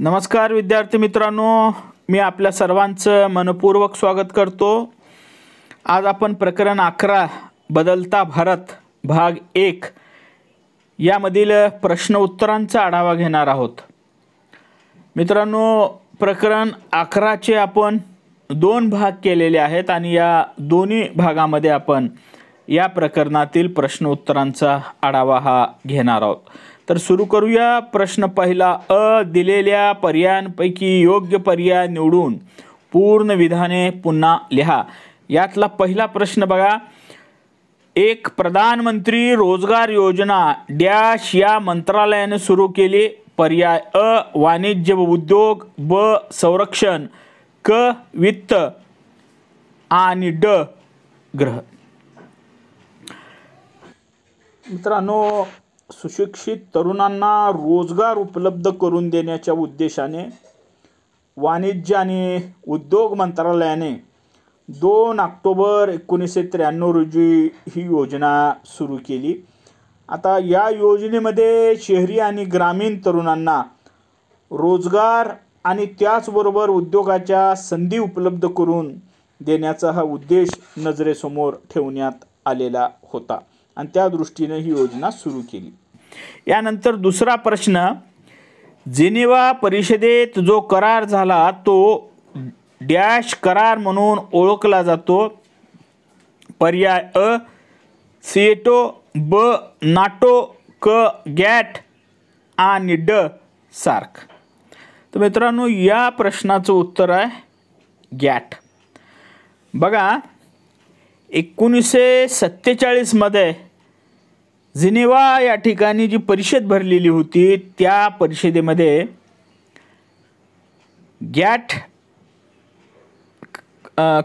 नमस्कार विद्यार्थी मित्रांनो मी आपल्या सर्वांचं मनपूर्वक स्वागत करतो आज आपण प्रकरण अकरा बदलता भारत भाग एक यामधील प्रश्न उत्तरांचा आढावा घेणार आहोत मित्रांनो प्रकरण अकराचे आपण दोन भाग केलेले आहेत आणि या दोन्ही भागामध्ये आपण या प्रकरणातील प्रश्न उत्तरांचा आढावा हा घेणार आहोत तर सुरू करूया प्रश्न पहिला अ दिलेल्या पर्यायांपैकी योग्य पर्याय निवडून पूर्ण विधाने पुन्हा लिहा यातला पहिला प्रश्न बघा एक प्रधानमंत्री रोजगार योजना डॅश या मंत्रालयाने सुरू केली पर्याय अ वाणिज्य व उद्योग ब संरक्षण क वित्त आणि ड ग्रह मित्रांनो सुशिक्षित तरुणांना रोजगार उपलब्ध करून देण्याच्या उद्देशाने वाणिज्य आणि उद्योग मंत्रालयाने दोन ऑक्टोबर एकोणीसशे त्र्याण्णव रोजी ही योजना सुरू केली आता या योजनेमध्ये शहरी आणि ग्रामीण तरुणांना रोजगार आणि त्याचबरोबर उद्योगाच्या संधी उपलब्ध करून देण्याचा हा उद्देश नजरेसमोर ठेवण्यात आलेला होता आणि त्या दृष्टीने ही योजना सुरू केली यानंतर दुसरा प्रश्न जिनिवा परिषदेत जो करार झाला तो डॅश करार म्हणून ओळखला जातो पर्याय अ सिएटो ब नाटो क गॅट आणि ड सार्क तर मित्रांनो या प्रश्नाचं उत्तर आहे गॅट बघा एकोणीसशे सत्तेचाळीसमध्ये जिनेवा या ठिकाणी जी परिषद भरलेली होती त्या परिषदेमध्ये गॅट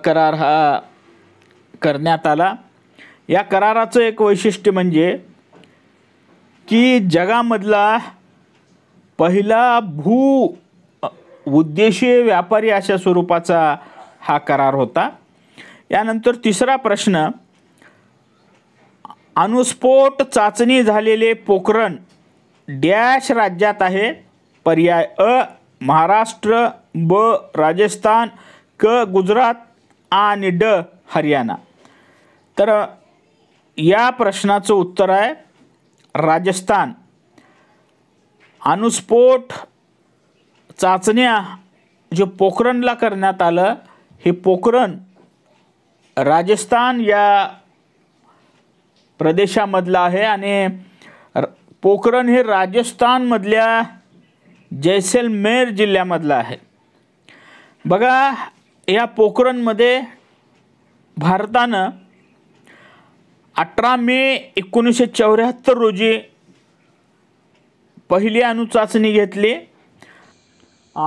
करार हा करण्यात आला या कराराचं एक वैशिष्ट्य म्हणजे की जगामधला पहिला भू उद्देशीय व्यापारी अशा स्वरूपाचा हा करार होता यानंतर तिसरा प्रश्न अणुस्फोट चाचणी झालेले पोखरण डॅश राज्यात आहे पर्याय अ महाराष्ट्र ब राजस्थान क गुजरात आणि ड हरियाणा तर या प्रश्नाचं उत्तर आहे राजस्थान अणुस्फोट चाचण्या जे पोखरणला करण्यात आलं हे पोखरण राजस्थान या प्रदेशामधला आहे आणि पोखरण हे राजस्थानमधल्या जैसलमेर जिल्ह्यामधलं आहे बघा या पोखरणमध्ये भारतानं अठरा मे एकोणीसशे चौऱ्याहत्तर रोजी पहिली अणुचाचणी घेतली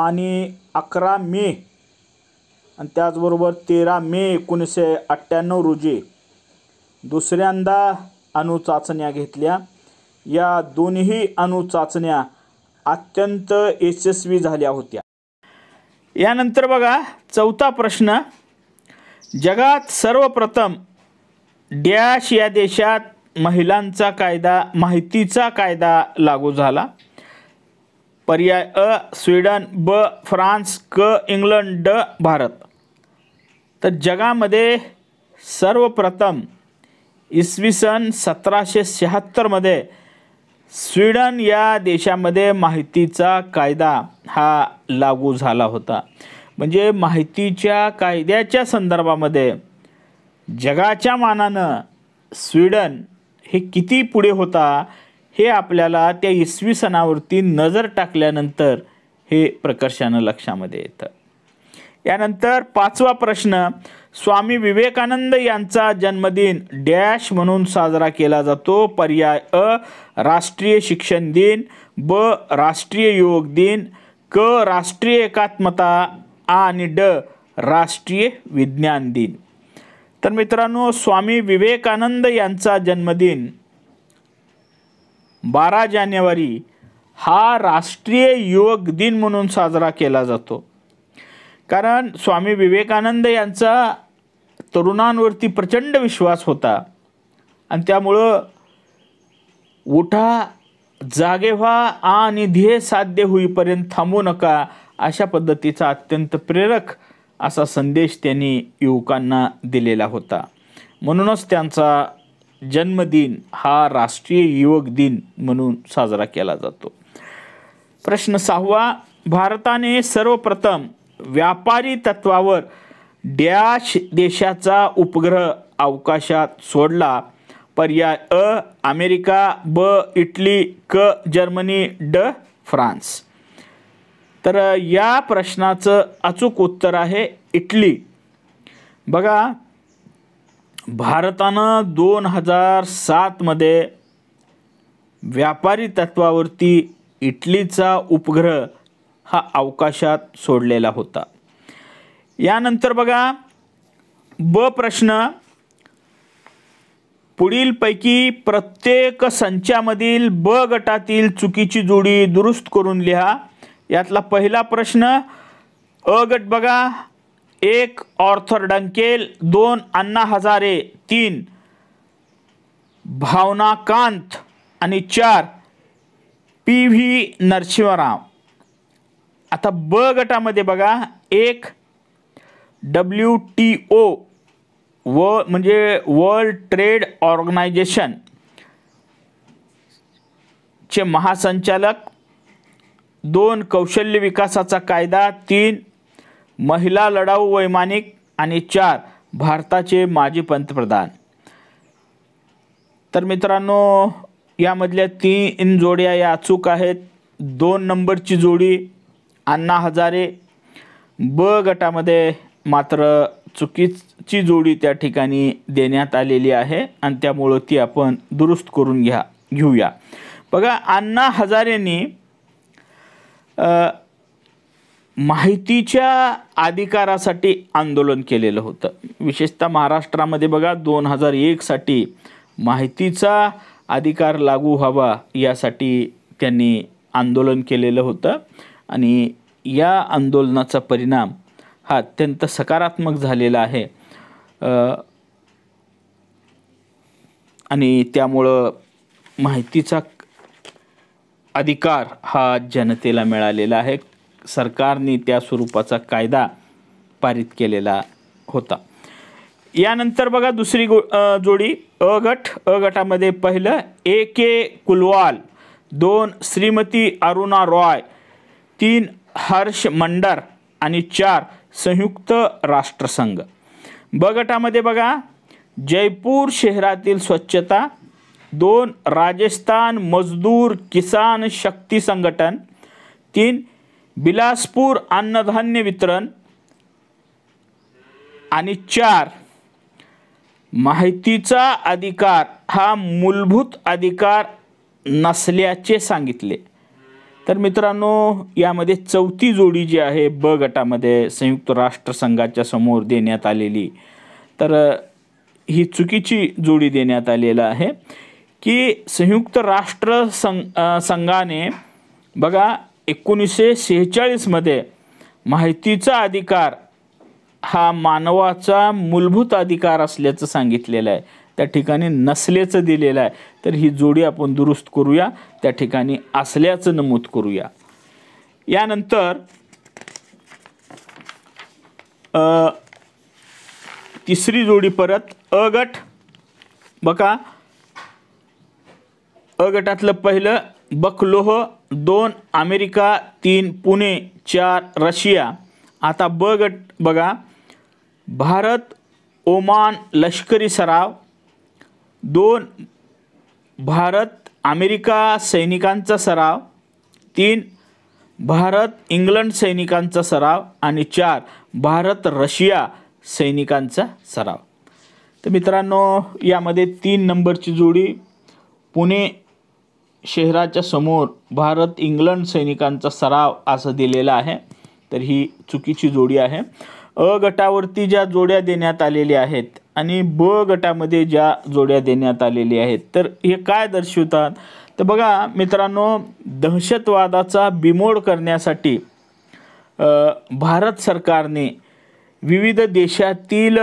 आणि अकरा मे आणि त्याचबरोबर तेरा मे एकोणीसशे अठ्ठ्याण्णव रोजी दुसऱ्यांदा अणुचाचण्या घेतल्या या दोन्ही अणुचाचण्या अत्यंत यशस्वी झाल्या होत्या यानंतर बघा चौथा प्रश्न जगात सर्वप्रथम डॅश या देशात महिलांचा कायदा माहितीचा कायदा लागू झाला पर्याय अ स्वीडन ब फ्रान्स क इंग्लंड ड भारत तर जगामध्ये सर्वप्रथम इसवी सन सतराशे शहात्तरमध्ये स्वीडन या देशामध्ये माहितीचा कायदा हा लागू झाला होता म्हणजे माहितीच्या कायद्याच्या संदर्भामध्ये जगाच्या मानानं स्वीडन हे किती पुढे होता हे आपल्याला त्या इसवी सणावरती नजर टाकल्यानंतर हे प्रकर्षानं लक्षामध्ये येतं यानंतर पाचवा प्रश्न स्वामी विवेकानंद यांचा जन्मदिन डॅश म्हणून साजरा केला जातो पर्याय अ राष्ट्रीय शिक्षण दिन ब राष्ट्रीय योग दिन क राष्ट्रीय एकात्मता आणि ड राष्ट्रीय विज्ञान दिन तर मित्रांनो स्वामी विवेकानंद यांचा जन्मदिन बारा जानेवारी हा राष्ट्रीय योग दिन म्हणून साजरा केला जातो कारण स्वामी विवेकानंद यांचा तरुणांवरती प्रचंड विश्वास होता आणि त्यामुळं उठा जागे व्हा आणि ध्येय साध्य होईपर्यंत थांबू नका अशा पद्धतीचा अत्यंत प्रेरक असा संदेश त्यांनी युवकांना दिलेला होता म्हणूनच त्यांचा जन्मदिन हा राष्ट्रीय युवक दिन म्हणून साजरा केला जातो प्रश्न सहावा भारताने सर्वप्रथम व्यापारी तत्वावर डॅश देशाचा उपग्रह अवकाशात सोडला पर्याय अ अमेरिका ब इटली क जर्मनी ड फ्रान्स तर या प्रश्नाचं अचूक उत्तर आहे इटली बघा भारतानं दोन हजार सातमध्ये व्यापारी तत्वावरती इटलीचा उपग्रह हा अवकाशात सोडलेला होता यानंतर बघा ब प्रश्न पुढीलपैकी प्रत्येक संचामधील ब गटातील चुकीची जोडी दुरुस्त करून लिहा यातला पहिला प्रश्न अ गट बघा एक ऑर्थर डंकेल दोन अण्णा हजारे तीन भावना कांत आणि चार पी व्ही नरसिंहराव आता ब गटामध्ये बघा एक डब्ल्यू टी ओ व म्हणजे वर्ल्ड ट्रेड ऑर्गनायझेशन चे महासंचालक दोन कौशल्य विकासाचा कायदा तीन महिला लढाऊ वैमानिक आणि चार भारताचे माजी पंतप्रधान तर मित्रांनो यामधल्या तीन जोड्या या अचूक आहेत दोन नंबरची जोडी अण्णा हजारे ब गटामध्ये मात्र चुकीची जोडी त्या ठिकाणी देण्यात आलेली आहे आणि त्यामुळं ती आपण दुरुस्त करून घ्या घेऊया बघा अण्णा हजारेंनी माहितीच्या अधिकारासाठी आंदोलन केलेलं होतं विशेषतः महाराष्ट्रामध्ये बघा दोन हजार एकसाठी माहितीचा अधिकार लागू व्हावा यासाठी त्यांनी आंदोलन केलेलं होतं आणि या आंदोलनाचा परिणाम हा अत्यंत सकारात्मक झालेला आहे आणि त्यामुळं माहितीचा अधिकार हा जनतेला मिळालेला आहे सरकारने त्या स्वरूपाचा कायदा पारित केलेला होता यानंतर बघा दुसरी गो जोडी अ गट अ गटामध्ये पहिलं ए के कुलवाल दोन श्रीमती अरुणा रॉय तीन हर्ष मंडर आणि चार संयुक्त राष्ट्रसंघ ब गटामध्ये बघा जयपूर शहरातील स्वच्छता दोन राजस्थान मजदूर किसान शक्ती संघटन तीन बिलासपूर अन्नधान्य वितरण आणि चार माहितीचा अधिकार हा मूलभूत अधिकार नसल्याचे सांगितले तर मित्रांनो यामध्ये चौथी जोडी जी आहे ब गटामध्ये संयुक्त राष्ट्रसंघाच्या समोर देण्यात आलेली तर ही चुकीची जोडी देण्यात आलेलं आहे की संयुक्त राष्ट्र सं संघाने बघा एकोणीसशे शेहेचाळीसमध्ये माहितीचा अधिकार हा मानवाचा मूलभूत अधिकार असल्याचं सांगितलेलं आहे त्या ठिकाणी नसल्याचं दिलेलं आहे तर ही जोडी आपण दुरुस्त करूया त्या ठिकाणी असल्याचं नमूद करूया यानंतर तिसरी जोडी परत अगट बघा अगटातलं पहिलं बकलोह दोन अमेरिका तीन पुणे चार रशिया आता ब गट बघा भारत ओमान लष्करी सराव दोन भारत अमेरिका सैनिकांचा सराव तीन भारत इंग्लंड सैनिकांचा सराव आणि चार भारत रशिया सैनिकांचा सराव तर मित्रांनो यामध्ये तीन नंबरची जोडी पुणे शहराच्या समोर भारत इंग्लंड सैनिकांचा सराव असं दिलेला आहे तर ही चुकीची जोडी आहे अ गटावरती ज्या जोड्या देण्यात आलेल्या आहेत आणि ब गटामध्ये ज्या जोड्या देण्यात आलेल्या आहेत तर हे काय दर्शवतात तर बघा मित्रांनो दहशतवादाचा बिमोड करण्यासाठी भारत सरकारने विविध देशातील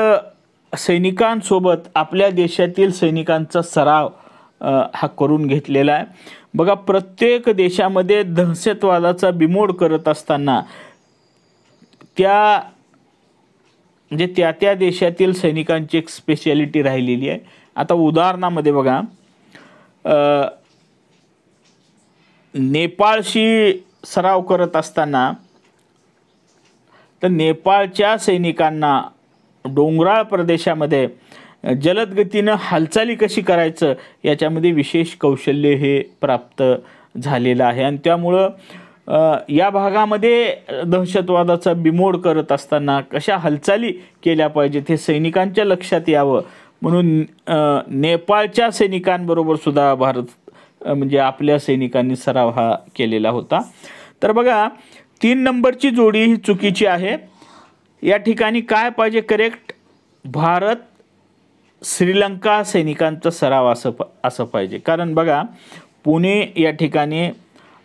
सैनिकांसोबत आपल्या देशातील सैनिकांचा सराव हा करून घेतलेला आहे बघा प्रत्येक देशामध्ये दहशतवादाचा बिमोड करत असताना त्या म्हणजे त्या त्या देशातील सैनिकांची एक स्पेशालिटी राहिलेली आहे आता उदाहरणामध्ये बघा नेपाळशी सराव करत असताना तर नेपाळच्या सैनिकांना डोंगराळ प्रदेशामध्ये जलदगतीनं हालचाली कशी करायचं याच्यामध्ये विशेष कौशल्य हे प्राप्त झालेलं आहे आणि त्यामुळं या भागामध्ये दहशतवादाचा बिमोड करत असताना कशा हालचाली केल्या पाहिजेत हे सैनिकांच्या लक्षात यावं म्हणून नेपाळच्या सैनिकांबरोबर सुद्धा भारत म्हणजे आपल्या सैनिकांनी सराव हा केलेला होता तर बघा तीन नंबरची जोडी ही चुकीची आहे या ठिकाणी काय पाहिजे करेक्ट भारत श्रीलंका सैनिकांचा सराव असं असं पाहिजे कारण बघा पुणे या ठिकाणी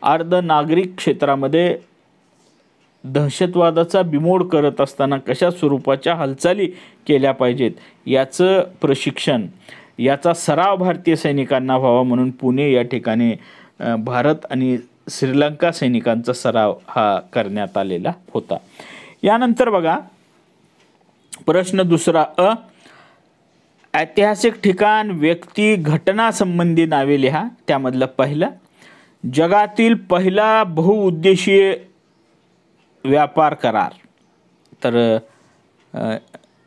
अर्ध नागरिक क्षेत्रामध्ये दहशतवादाचा बिमोड करत असताना कशा स्वरूपाच्या हालचाली केल्या पाहिजेत याचं प्रशिक्षण याचा सराव भारतीय सैनिकांना व्हावा म्हणून पुणे या ठिकाणी भारत आणि श्रीलंका सैनिकांचा सराव हा करण्यात आलेला होता यानंतर बघा प्रश्न दुसरा अ ऐतिहासिक ठिकाण व्यक्ती घटनासंबंधी नावे लिहा त्यामधलं पहिलं जगातील पहिला बहुउद्देशीय व्यापार करार तर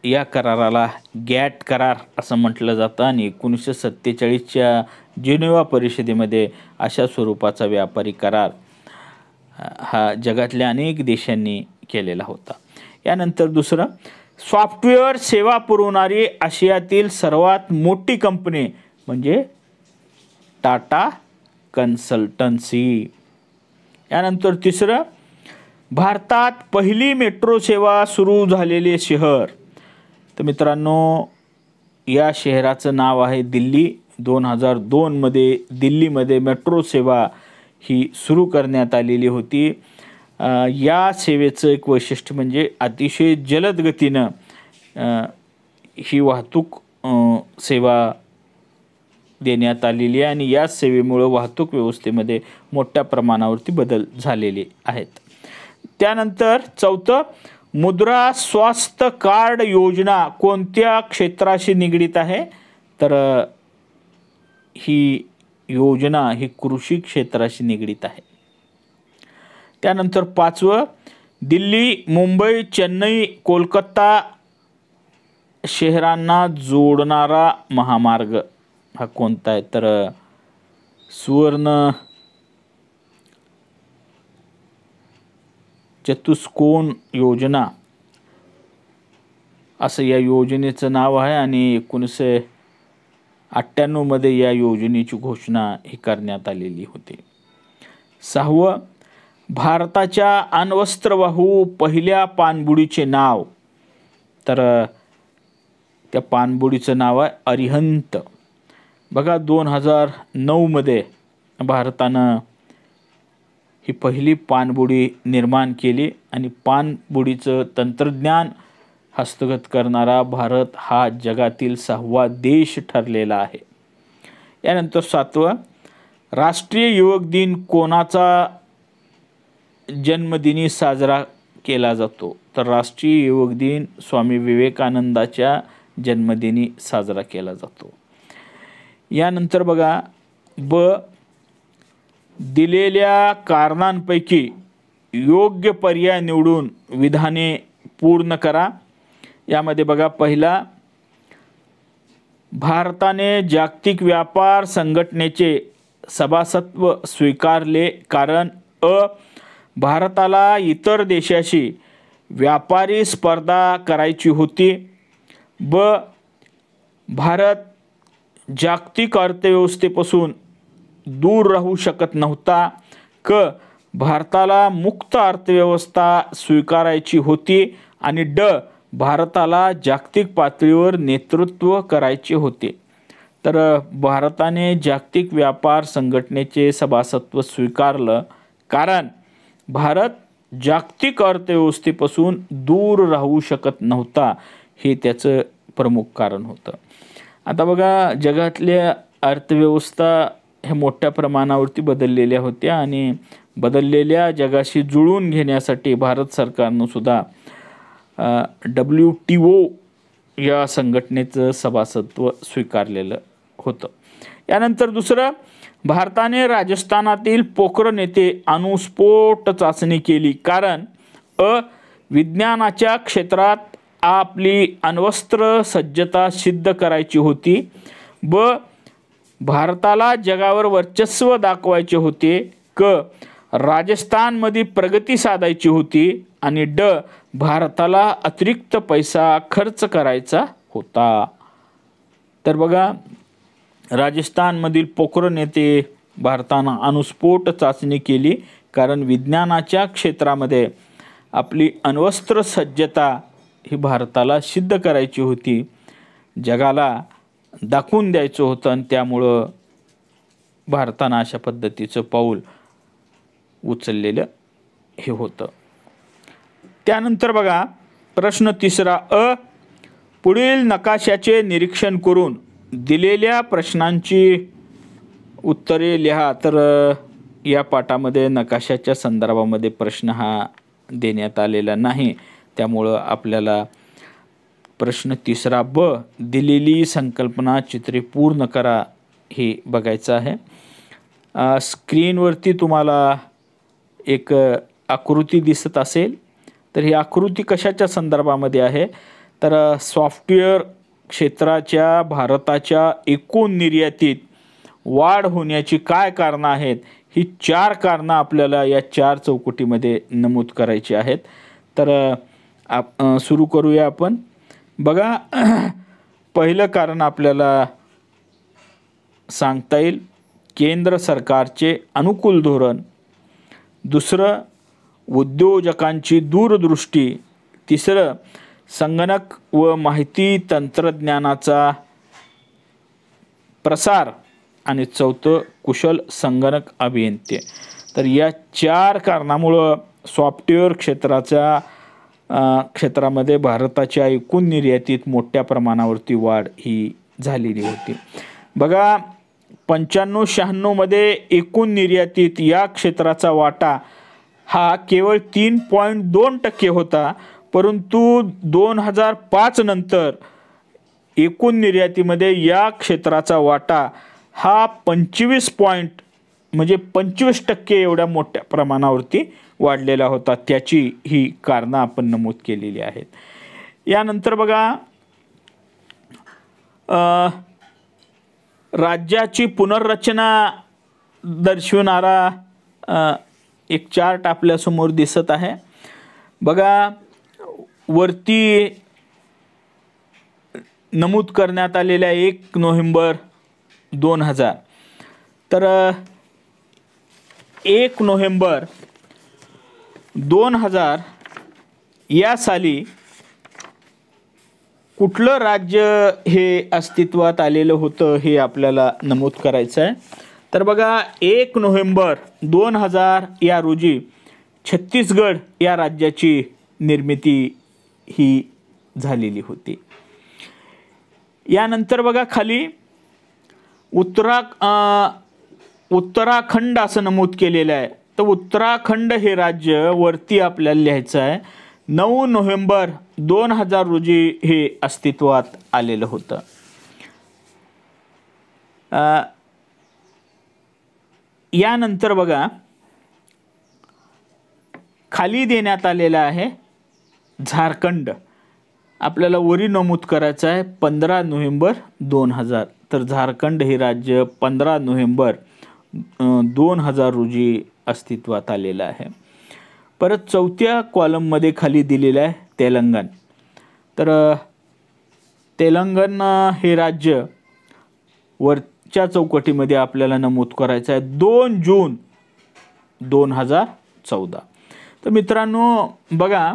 या कराराला गॅट करार असं म्हटलं जातं आणि एकोणीसशे सत्तेचाळीसच्या जिनेवा परिषदेमध्ये अशा स्वरूपाचा व्यापारी करार हा जगातल्या अनेक देशांनी केलेला होता यानंतर दुसरं सॉफ्टवेअर सेवा पुरवणारी आशियातील सर्वात मोठी कंपनी म्हणजे टाटा कन्सल्टन्सी यानंतर तिसरं भारतात पहिली मेट्रो सेवा सुरू झालेले शहर तर मित्रांनो या शहराचं नाव आहे दिल्ली दोन हजार दोनमध्ये दिल्लीमध्ये मेट्रो सेवा ही सुरू करण्यात आलेली होती या सेवेचं एक वैशिष्ट्य म्हणजे अतिशय जलद गतीनं ही वाहतूक सेवा देण्यात आलेली आहे आणि या सेवेमुळं वाहतूक व्यवस्थेमध्ये मोठ्या प्रमाणावरती बदल झालेले आहेत त्यानंतर चौथं मुद्रा स्वास्थ्य कार्ड योजना कोणत्या क्षेत्राशी निगडीत आहे तर ही योजना ही कृषी क्षेत्राशी निगडीत आहे त्यानंतर पाचवं दिल्ली मुंबई चेन्नई कोलकाता शहरांना जोडणारा महामार्ग हा कोणता आहे तर सुवर्ण चतुष्कोण योजना असं या योजनेचं नाव आहे आणि एकोणीसशे अठ्ठ्याण्णवमध्ये या योजनेची घोषणा ही करण्यात आलेली होती सहावं भारताच्या अण्वस्त्रवाहू पहिल्या पाणबुडीचे नाव तर त्या पाणबुडीचं नाव आहे अरिहंत बघा दोन हजार नऊमध्ये भारतानं ही पहिली पाणबुडी निर्माण केली आणि पाणबुडीचं तंत्रज्ञान हस्तगत करणारा भारत हा जगातील सहावा देश ठरलेला आहे यानंतर सातवा राष्ट्रीय युवक दिन कोणाचा जन्मदिनी साजरा केला जातो तर राष्ट्रीय युवक दिन स्वामी विवेकानंदाच्या जन्मदिनी साजरा केला जातो यानंतर बघा ब दिलेल्या कारणांपैकी योग्य पर्याय निवडून विधाने पूर्ण करा यामध्ये बघा पहिला भारताने जागतिक व्यापार संघटनेचे सभासत्व स्वीकारले कारण अ भारताला इतर देशाशी व्यापारी स्पर्धा करायची होती ब भारत जागतिक अर्थव्यवस्थेपासून दूर राहू शकत नव्हता क भारताला मुक्त अर्थव्यवस्था स्वीकारायची होती आणि ड भारताला जागतिक पातळीवर नेतृत्व करायचे होते तर भारताने जागतिक व्यापार संघटनेचे सभासत्व स्वीकारलं कारण भारत जागतिक अर्थव्यवस्थेपासून दूर राहू शकत नव्हता हे त्याचं प्रमुख कारण होतं आता बघा जगातल्या अर्थव्यवस्था ह्या मोठ्या प्रमाणावरती बदललेल्या होत्या आणि बदललेल्या जगाशी जुळून घेण्यासाठी भारत सरकारनं सुद्धा डब्ल्यू टी ओ या संघटनेचं सभासत्व स्वीकारलेलं होतं यानंतर दुसरं भारताने राजस्थानातील पोखरण येथे अणुस्फोट चाचणी केली कारण अ विज्ञानाच्या क्षेत्रात आपली अण्वस्त्र सज्जता सिद्ध करायची होती ब भारताला जगावर वर्चस्व दाखवायचे होते क राजस्थानमध्ये प्रगती साधायची होती आणि ड भारताला अतिरिक्त पैसा खर्च करायचा होता तर बघा राजस्थानमधील पोखर नेते भारतानं अणुस्फोट चाचणी केली कारण विज्ञानाच्या क्षेत्रामध्ये आपली अण्वस्त्र सज्जता ही भारताला सिद्ध करायची होती जगाला दाखवून द्यायचं होतं आणि त्यामुळं भारतानं अशा पद्धतीचं पाऊल उचललेलं हे होतं त्यानंतर बघा प्रश्न तिसरा अ पुढील नकाशाचे निरीक्षण करून दिलेल्या प्रश्नांची उत्तरे लिहा तर या पाठामध्ये नकाशाच्या संदर्भामध्ये प्रश्न हा देण्यात आलेला नाही त्यामुळं आपल्याला प्रश्न तिसरा ब दिलेली संकल्पना चित्रे पूर्ण करा हे बघायचं आहे स्क्रीनवरती तुम्हाला एक आकृती दिसत असेल तर ही आकृती कशाच्या संदर्भामध्ये आहे तर सॉफ्टवेअर क्षेत्राच्या भारताच्या एकूण निर्यातीत वाढ होण्याची काय कारणं आहेत ही चार कारणं आपल्याला या चार चौकटीमध्ये नमूद करायची आहेत तर आप सुरू करूया आपण बघा पहिलं कारण आपल्याला सांगता येईल केंद्र सरकारचे अनुकूल धोरण दुसरं उद्योजकांची दूरदृष्टी तिसरं संगणक व माहिती तंत्रज्ञानाचा प्रसार आणि चौथं कुशल संगणक अभियंते तर या चार कारणामुळं सॉफ्टवेअर क्षेत्राचा क्षेत्रामध्ये भारताच्या एकूण निर्यातीत मोठ्या प्रमाणावरती वाढ ही झालेली होती बघा पंच्याण्णव शहाण्णवमध्ये एकूण निर्यातीत या क्षेत्राचा वाटा हा केवळ तीन पॉईंट दोन टक्के होता परंतु दोन हजार पाच नंतर एकूण निर्यातीमध्ये या क्षेत्राचा वाटा हा पंचवीस पॉईंट म्हणजे पंचवीस टक्के एवढ्या मोठ्या प्रमाणावरती वाढलेला होता त्याची ही कारणं आपण नमूद केलेली आहेत यानंतर बघा राज्याची पुनर्रचना दर्शवणारा एक चार्ट आपल्यासमोर दिसत आहे बघा वरती नमूद करण्यात आलेल्या एक नोव्हेंबर दोन हजार तर एक नोव्हेंबर दोन हजार या साली कुठलं राज्य हे अस्तित्वात आलेलं होतं हे आपल्याला नमूद करायचं आहे तर बघा एक नोव्हेंबर दोन हजार या रोजी छत्तीसगड या राज्याची निर्मिती ही झालेली होती यानंतर बघा खाली उत्तरा उत्तराखंड असं नमूद केलेलं आहे तर उत्तराखंड हे राज्य वरती आपल्याला लिहायचं आहे नऊ नोव्हेंबर दोन हजार रोजी हे अस्तित्वात आलेलं होतं यानंतर बघा खाली देण्यात आलेलं आहे झारखंड आपल्याला वरी नमूद करायचं आहे पंधरा नोव्हेंबर दोन हजार तर झारखंड हे राज्य पंधरा नोव्हेंबर दोन हजार रोजी अस्तित्वात आलेलं आहे परत चौथ्या कॉलममध्ये खाली दिलेलं आहे तेलंगण तर तेलंगण हे राज्य वरच्या चौकटीमध्ये आपल्याला नमूद करायचं आहे दोन जून दोन हजार चौदा तर मित्रांनो बघा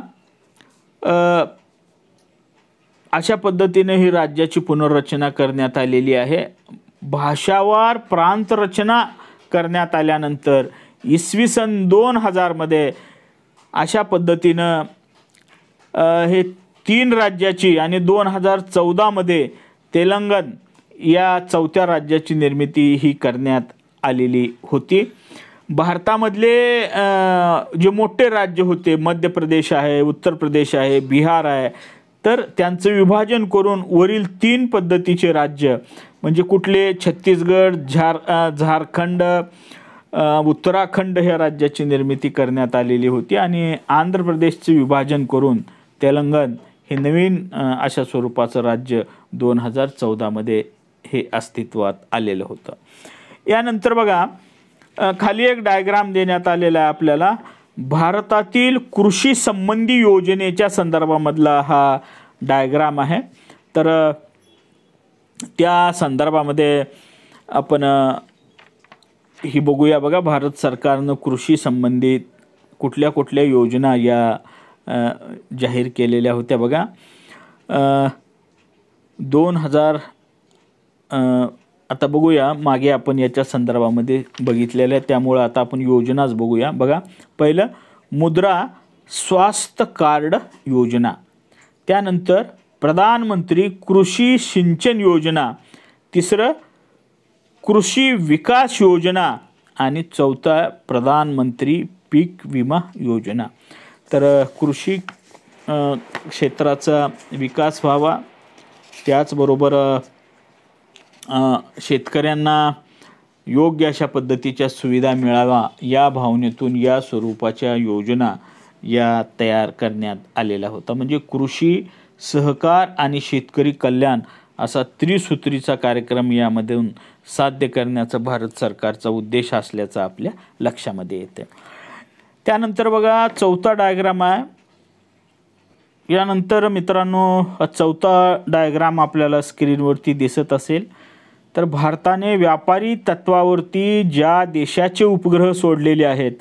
अशा पद्धतीने ही राज्याची पुनर्रचना करण्यात आलेली आहे भाषावार प्रांतरचना करण्यात आल्यानंतर इसवी सन दोन हजारमध्ये अशा पद्धतीनं हे तीन राज्याची आणि दोन हजार चौदामध्ये तेलंगण या चौथ्या राज्याची निर्मिती ही करण्यात आलेली होती भारतामधले जे मोठे राज्य होते मध्य प्रदेश आहे उत्तर प्रदेश आहे बिहार आहे तर त्यांचं विभाजन करून वरील तीन पद्धतीचे राज्य म्हणजे कुठले छत्तीसगड झार झारखंड उत्तराखंड ह्या राज्याची निर्मिती करण्यात आलेली होती आणि आंध्र प्रदेशचे विभाजन करून तेलंगण हे नवीन अशा स्वरूपाचं राज्य दोन हजार चौदामध्ये हे अस्तित्वात आलेलं होतं यानंतर बघा खाली एक डायग्राम देण्यात आलेला आहे आपल्याला भारतातील कृषी संबंधी योजनेच्या संदर्भामधला हा डायग्राम आहे तर त्या संदर्भामध्ये आपण ही बघूया बघा भारत सरकारनं कृषी संबंधित कुठल्या कुठल्या योजना या जाहीर केलेल्या होत्या बघा दोन हजार आता बघूया मागे आपण याच्या संदर्भामध्ये बघितलेल्या त्यामुळं आता आपण योजनाच बघूया बघा पहिलं मुद्रा स्वास्थ्य कार्ड योजना त्यानंतर प्रधानमंत्री कृषी सिंचन योजना तिसरं कृषी विकास योजना आणि चौथा प्रधानमंत्री पीक विमा योजना तर कृषी क्षेत्राचा विकास व्हावा त्याचबरोबर शेतकऱ्यांना योग्य अशा पद्धतीच्या सुविधा मिळावा या भावनेतून या स्वरूपाच्या योजना या तयार करण्यात आलेला होता म्हणजे कृषी सहकार आणि शेतकरी कल्याण असा त्रिसूत्रीचा कार्यक्रम यामधून साध्य करण्याचा भारत सरकारचा उद्देश असल्याचं आपल्या लक्षामध्ये येते त्यानंतर बघा चौथा डायग्राम आहे यानंतर मित्रांनो चौथा डायग्राम आपल्याला स्क्रीनवरती दिसत असेल तर भारताने व्यापारी तत्वावरती ज्या देशाचे उपग्रह सोडलेले आहेत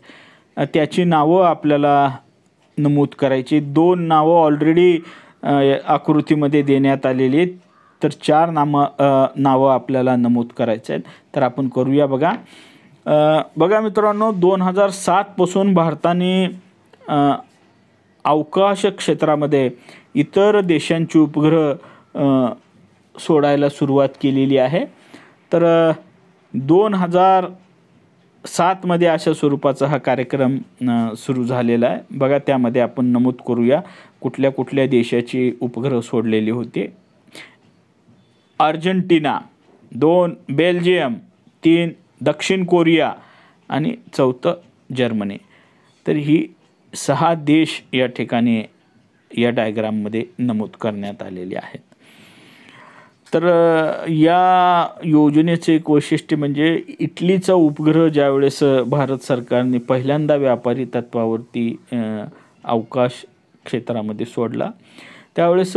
त्याची नावं आपल्याला नमूद करायची दोन नावं ऑलरेडी आकृतीमध्ये देण्यात आलेली आहेत तर चार नामं नावं आपल्याला नमूद करायचे आहेत तर आपण करूया बघा बघा मित्रांनो दोन हजार सातपासून भारताने अवकाश क्षेत्रामध्ये इतर देशांची उपग्रह सोडायला सुरुवात केलेली आहे तर दोन हजार सातमध्ये अशा स्वरूपाचा हा कार्यक्रम सुरू झालेला आहे बघा त्यामध्ये आपण नमूद करूया कुठल्या कुठल्या देशाची उपग्रह सोडलेली होती अर्जेंटिना दोन बेल्जियम तीन दक्षिण कोरिया आणि चौथं जर्मनी तर ही सहा देश या ठिकाणी या डायग्राममध्ये नमूद करण्यात आलेले आहेत तर या योजनेचे एक वैशिष्ट्य म्हणजे इटलीचा उपग्रह ज्यावेळेस भारत सरकारने पहिल्यांदा व्यापारी तत्वावरती अवकाश क्षेत्रामध्ये सोडला त्यावेळेस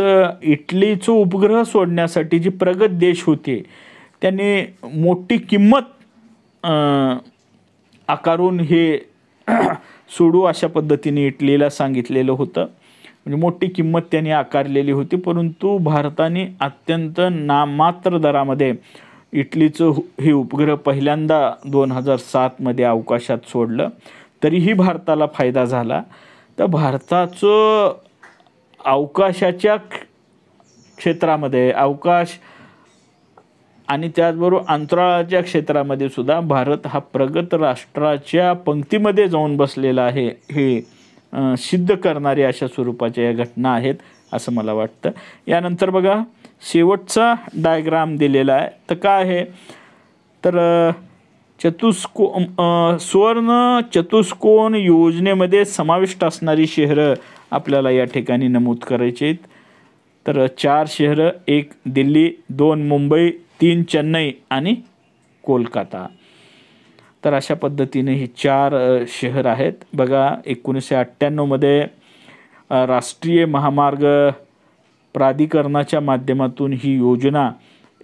इटलीचं उपग्रह सोडण्यासाठी जी प्रगत देश होते त्यांनी मोठी किंमत आकारून हे सोडू अशा पद्धतीने इटलीला सांगितलेलं होतं म्हणजे मोठी किंमत त्यांनी आकारलेली होती परंतु भारताने अत्यंत नामात्र दरामध्ये इटलीचं हे उपग्रह पहिल्यांदा दोन हजार सातमध्ये अवकाशात सोडलं तरीही भारताला फायदा झाला तर भारताचं अवकाशाच्या क्षेत्रामध्ये अवकाश आणि त्याचबरोबर अंतराळाच्या क्षेत्रामध्ये सुद्धा भारत हा प्रगत राष्ट्राच्या पंक्तीमध्ये जाऊन बसलेला आहे हे सिद्ध करणारे अशा स्वरूपाच्या या घटना आहेत असं मला वाटतं यानंतर बघा शेवटचा डायग्राम दिलेला आहे तर काय आहे तर चतुष्को सुवर्ण चतुष्कोन योजनेमध्ये समाविष्ट असणारी शहरं आपल्याला या ठिकाणी नमूद करायची आहेत तर चार शहरं एक दिल्ली दोन मुंबई तीन चेन्नई आणि कोलकाता तर अशा पद्धतीने ही चार शहर आहेत बघा एकोणीसशे अठ्ठ्याण्णवमध्ये राष्ट्रीय महामार्ग प्राधिकरणाच्या माध्यमातून ही योजना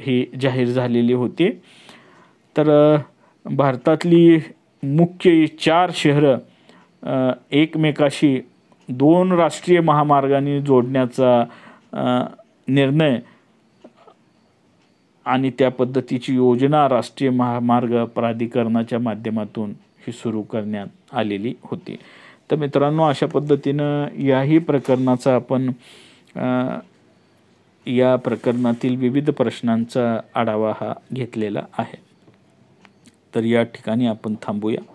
ही जाहीर झालेली होती तर भारतातली मुख्य चार शहरं एकमेकाशी दोन राष्ट्रीय महामार्गाने जोडण्याचा निर्णय आणि त्या पद्धतीची योजना राष्ट्रीय महामार्ग प्राधिकरणाच्या माध्यमातून ही सुरू करण्यात आलेली होती तर मित्रांनो अशा पद्धतीनं याही प्रकरणाचा आपण या प्रकरणातील विविध प्रश्नांचा आढावा हा घेतलेला आहे तर या ठिकाणी आपण थांबूया